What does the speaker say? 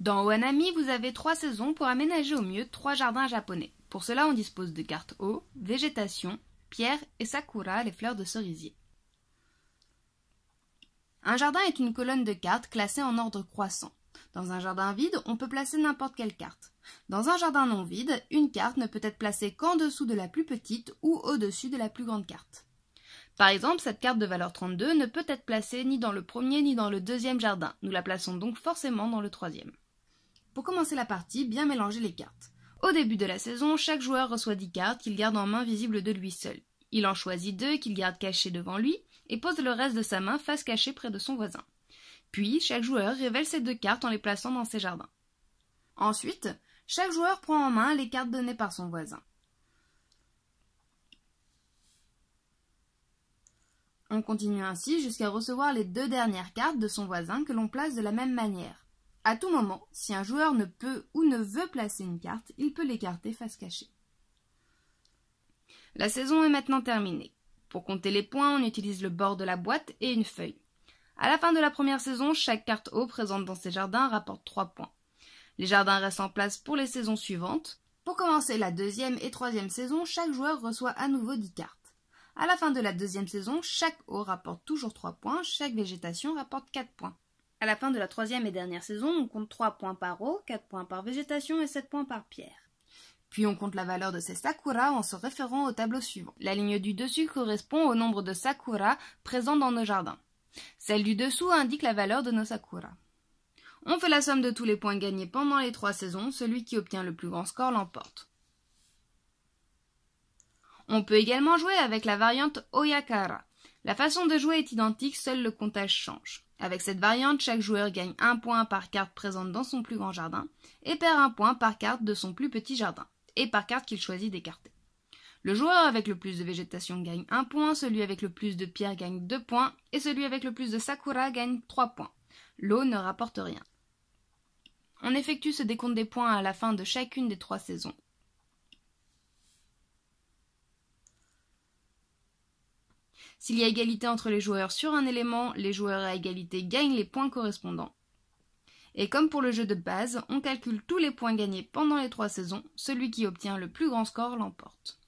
Dans Wanami, vous avez trois saisons pour aménager au mieux trois jardins japonais. Pour cela, on dispose de cartes eau, végétation, pierre et sakura, les fleurs de cerisier. Un jardin est une colonne de cartes classée en ordre croissant. Dans un jardin vide, on peut placer n'importe quelle carte. Dans un jardin non vide, une carte ne peut être placée qu'en dessous de la plus petite ou au-dessus de la plus grande carte. Par exemple, cette carte de valeur 32 ne peut être placée ni dans le premier ni dans le deuxième jardin. Nous la plaçons donc forcément dans le troisième. Pour commencer la partie, bien mélanger les cartes. Au début de la saison, chaque joueur reçoit 10 cartes qu'il garde en main visible de lui seul. Il en choisit deux qu'il garde cachées devant lui et pose le reste de sa main face cachée près de son voisin. Puis, chaque joueur révèle ces deux cartes en les plaçant dans ses jardins. Ensuite, chaque joueur prend en main les cartes données par son voisin. On continue ainsi jusqu'à recevoir les deux dernières cartes de son voisin que l'on place de la même manière. À tout moment, si un joueur ne peut ou ne veut placer une carte, il peut l'écarter face cachée. La saison est maintenant terminée. Pour compter les points, on utilise le bord de la boîte et une feuille. À la fin de la première saison, chaque carte eau présente dans ses jardins rapporte 3 points. Les jardins restent en place pour les saisons suivantes. Pour commencer la deuxième et troisième saison, chaque joueur reçoit à nouveau 10 cartes. À la fin de la deuxième saison, chaque eau rapporte toujours 3 points, chaque végétation rapporte 4 points. À la fin de la troisième et dernière saison, on compte 3 points par eau, 4 points par végétation et 7 points par pierre. Puis on compte la valeur de ces sakura en se référant au tableau suivant. La ligne du dessus correspond au nombre de sakura présents dans nos jardins. Celle du dessous indique la valeur de nos sakura. On fait la somme de tous les points gagnés pendant les trois saisons, celui qui obtient le plus grand score l'emporte. On peut également jouer avec la variante Oyakara. La façon de jouer est identique, seul le comptage change. Avec cette variante, chaque joueur gagne un point par carte présente dans son plus grand jardin et perd un point par carte de son plus petit jardin, et par carte qu'il choisit d'écarter. Le joueur avec le plus de végétation gagne un point, celui avec le plus de pierres gagne deux points, et celui avec le plus de sakura gagne trois points. L'eau ne rapporte rien. On effectue ce décompte des points à la fin de chacune des trois saisons. S'il y a égalité entre les joueurs sur un élément, les joueurs à égalité gagnent les points correspondants. Et comme pour le jeu de base, on calcule tous les points gagnés pendant les trois saisons, celui qui obtient le plus grand score l'emporte.